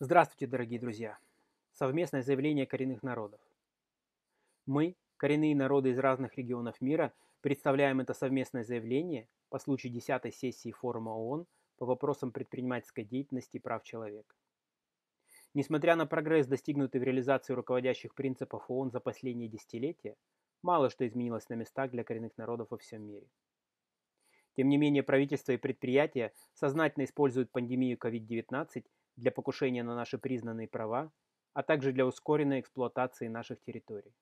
Здравствуйте, дорогие друзья! Совместное заявление коренных народов. Мы, коренные народы из разных регионов мира, представляем это совместное заявление по случаю 10 сессии форума ООН по вопросам предпринимательской деятельности и прав человека. Несмотря на прогресс, достигнутый в реализации руководящих принципов ООН за последние десятилетия, мало что изменилось на местах для коренных народов во всем мире. Тем не менее, правительства и предприятия сознательно используют пандемию COVID-19 для покушения на наши признанные права, а также для ускоренной эксплуатации наших территорий.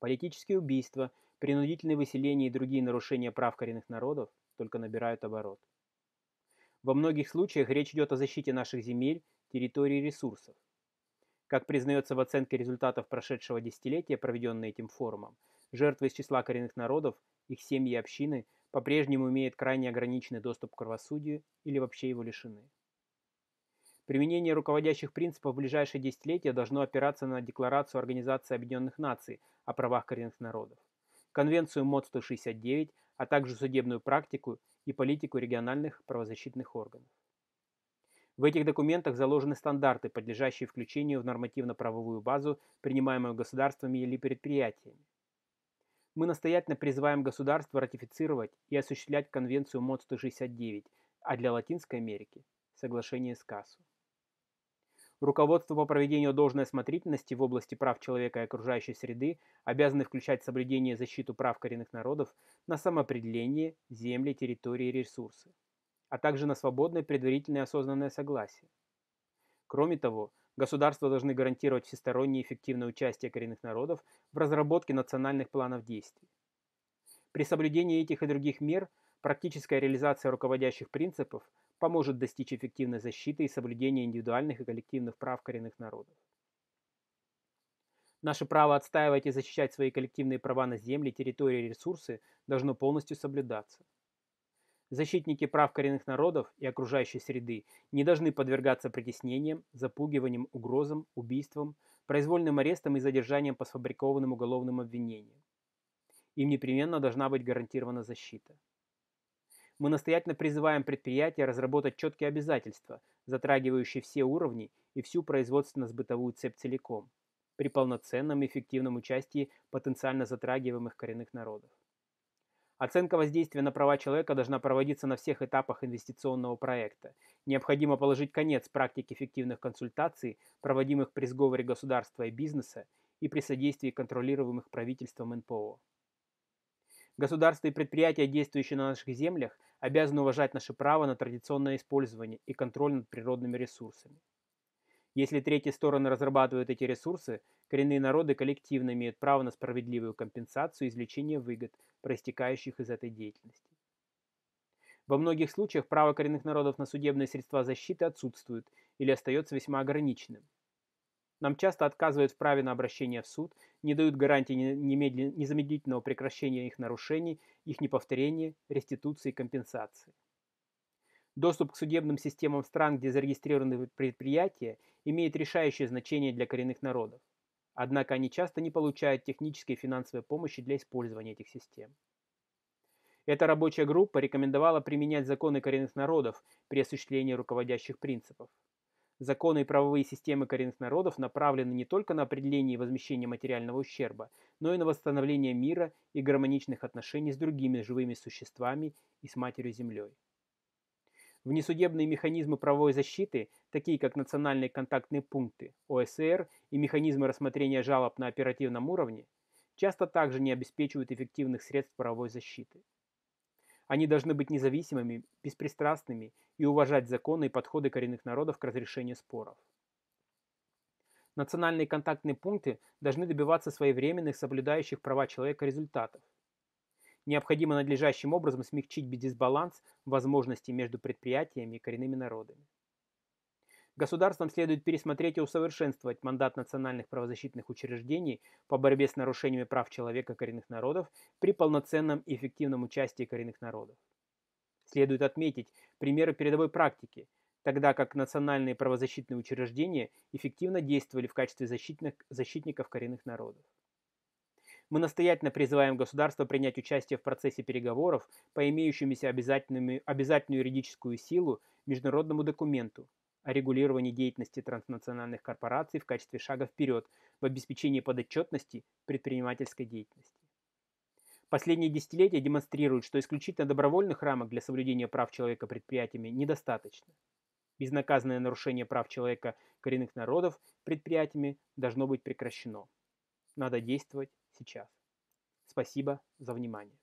Политические убийства, принудительные выселения и другие нарушения прав коренных народов только набирают оборот. Во многих случаях речь идет о защите наших земель, территорий и ресурсов. Как признается в оценке результатов прошедшего десятилетия, проведенной этим форумом, жертвы из числа коренных народов, их семьи и общины по-прежнему имеют крайне ограниченный доступ к правосудию или вообще его лишены. Применение руководящих принципов в ближайшие десятилетия должно опираться на Декларацию Организации Объединенных Наций о правах коренных народов, Конвенцию МОД-169, а также судебную практику и политику региональных правозащитных органов. В этих документах заложены стандарты, подлежащие включению в нормативно-правовую базу, принимаемую государствами или предприятиями. Мы настоятельно призываем государства ратифицировать и осуществлять Конвенцию МОД-169, а для Латинской Америки – соглашение с КАСУ. Руководство по проведению должной осмотрительности в области прав человека и окружающей среды обязаны включать соблюдение и защиту прав коренных народов на самоопределение, земли, территории и ресурсы, а также на свободное предварительное осознанное согласие. Кроме того, государства должны гарантировать всестороннее эффективное участие коренных народов в разработке национальных планов действий. При соблюдении этих и других мер практическая реализация руководящих принципов – поможет достичь эффективной защиты и соблюдения индивидуальных и коллективных прав коренных народов. Наше право отстаивать и защищать свои коллективные права на земли, территории и ресурсы должно полностью соблюдаться. Защитники прав коренных народов и окружающей среды не должны подвергаться притеснениям, запугиваниям, угрозам, убийствам, произвольным арестам и задержаниям по сфабрикованным уголовным обвинениям. Им непременно должна быть гарантирована защита. Мы настоятельно призываем предприятия разработать четкие обязательства, затрагивающие все уровни и всю производственно-сбытовую цепь целиком, при полноценном и эффективном участии потенциально затрагиваемых коренных народов. Оценка воздействия на права человека должна проводиться на всех этапах инвестиционного проекта. Необходимо положить конец практике эффективных консультаций, проводимых при сговоре государства и бизнеса и при содействии контролируемых правительством НПО. Государства и предприятия, действующие на наших землях, обязаны уважать наше право на традиционное использование и контроль над природными ресурсами. Если третьи стороны разрабатывают эти ресурсы, коренные народы коллективно имеют право на справедливую компенсацию извлечения выгод, проистекающих из этой деятельности. Во многих случаях право коренных народов на судебные средства защиты отсутствует или остается весьма ограниченным – нам часто отказывают в праве на обращение в суд, не дают гарантии немедлен... незамедлительного прекращения их нарушений, их неповторения, реституции и компенсации. Доступ к судебным системам стран, где зарегистрированы предприятия, имеет решающее значение для коренных народов. Однако они часто не получают технической и финансовой помощи для использования этих систем. Эта рабочая группа рекомендовала применять законы коренных народов при осуществлении руководящих принципов. Законы и правовые системы коренных народов направлены не только на определение и возмещение материального ущерба, но и на восстановление мира и гармоничных отношений с другими живыми существами и с матерью-землей. Внесудебные механизмы правовой защиты, такие как национальные контактные пункты, ОСР и механизмы рассмотрения жалоб на оперативном уровне, часто также не обеспечивают эффективных средств правовой защиты. Они должны быть независимыми, беспристрастными и уважать законы и подходы коренных народов к разрешению споров. Национальные контактные пункты должны добиваться своевременных, соблюдающих права человека результатов. Необходимо надлежащим образом смягчить дисбаланс возможностей между предприятиями и коренными народами. Государствам следует пересмотреть и усовершенствовать мандат национальных правозащитных учреждений по борьбе с нарушениями прав человека коренных народов при полноценном и эффективном участии коренных народов. Следует отметить примеры передовой практики, тогда как национальные правозащитные учреждения эффективно действовали в качестве защитных, защитников коренных народов. Мы настоятельно призываем государство принять участие в процессе переговоров по имеющемуся обязательную юридическую силу международному документу, о регулировании деятельности транснациональных корпораций в качестве шага вперед в обеспечении подотчетности предпринимательской деятельности. Последние десятилетия демонстрируют, что исключительно добровольных рамок для соблюдения прав человека предприятиями недостаточно. Безнаказанное нарушение прав человека коренных народов предприятиями должно быть прекращено. Надо действовать сейчас. Спасибо за внимание.